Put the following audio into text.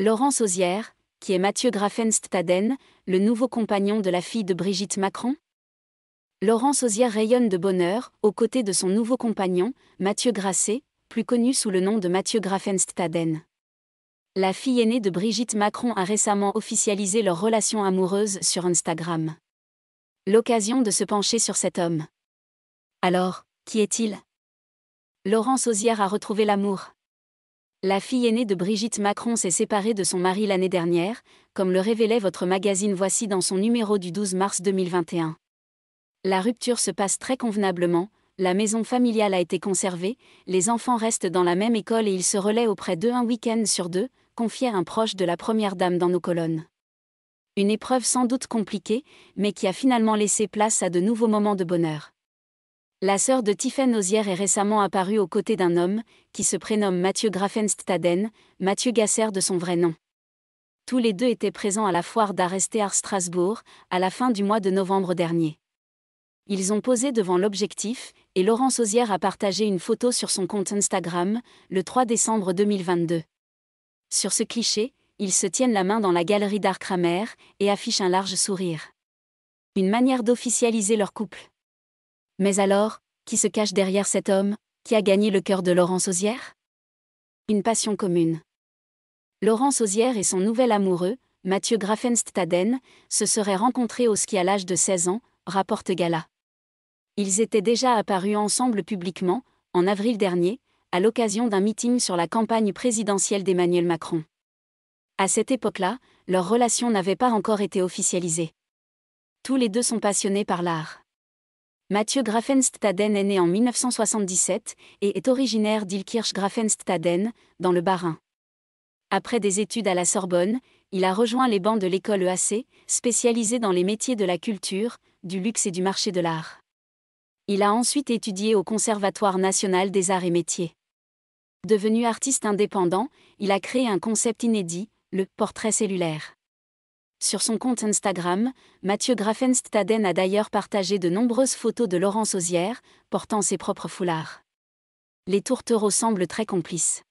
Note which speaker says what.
Speaker 1: Laurence Ozière, qui est Mathieu Grafenstaden, le nouveau compagnon de la fille de Brigitte Macron Laurence Ozière rayonne de bonheur, aux côtés de son nouveau compagnon, Mathieu Grasset, plus connu sous le nom de Mathieu Grafenstaden. La fille aînée de Brigitte Macron a récemment officialisé leur relation amoureuse sur Instagram. L'occasion de se pencher sur cet homme. Alors, qui est-il Laurence Ozière a retrouvé l'amour. La fille aînée de Brigitte Macron s'est séparée de son mari l'année dernière, comme le révélait votre magazine Voici dans son numéro du 12 mars 2021. La rupture se passe très convenablement, la maison familiale a été conservée, les enfants restent dans la même école et ils se relaient auprès d'eux un week-end sur deux, confiait un proche de la Première Dame dans nos colonnes. Une épreuve sans doute compliquée, mais qui a finalement laissé place à de nouveaux moments de bonheur. La sœur de Tiphaine Ozière est récemment apparue aux côtés d'un homme, qui se prénomme Mathieu Grafenstaden, Mathieu Gasser de son vrai nom. Tous les deux étaient présents à la foire d'art à Strasbourg, à la fin du mois de novembre dernier. Ils ont posé devant l'objectif, et Laurence Ozière a partagé une photo sur son compte Instagram, le 3 décembre 2022. Sur ce cliché, ils se tiennent la main dans la galerie d'art Kramer, et affichent un large sourire. Une manière d'officialiser leur couple. Mais alors, qui se cache derrière cet homme, qui a gagné le cœur de Laurence Ozière Une passion commune. Laurence Ozière et son nouvel amoureux, Mathieu Grafenstaden, se seraient rencontrés au ski à l'âge de 16 ans, rapporte Gala. Ils étaient déjà apparus ensemble publiquement, en avril dernier, à l'occasion d'un meeting sur la campagne présidentielle d'Emmanuel Macron. À cette époque-là, leur relation n'avait pas encore été officialisée. Tous les deux sont passionnés par l'art. Mathieu Grafenstaden est né en 1977 et est originaire d'Ilkirch-Grafenstaden, dans le Bas-Rhin. Après des études à la Sorbonne, il a rejoint les bancs de l'école EAC, spécialisée dans les métiers de la culture, du luxe et du marché de l'art. Il a ensuite étudié au Conservatoire national des arts et métiers. Devenu artiste indépendant, il a créé un concept inédit, le portrait cellulaire. Sur son compte Instagram, Mathieu Grafenstaden a d'ailleurs partagé de nombreuses photos de Laurence Ozière, portant ses propres foulards. Les tourtereaux semblent très complices.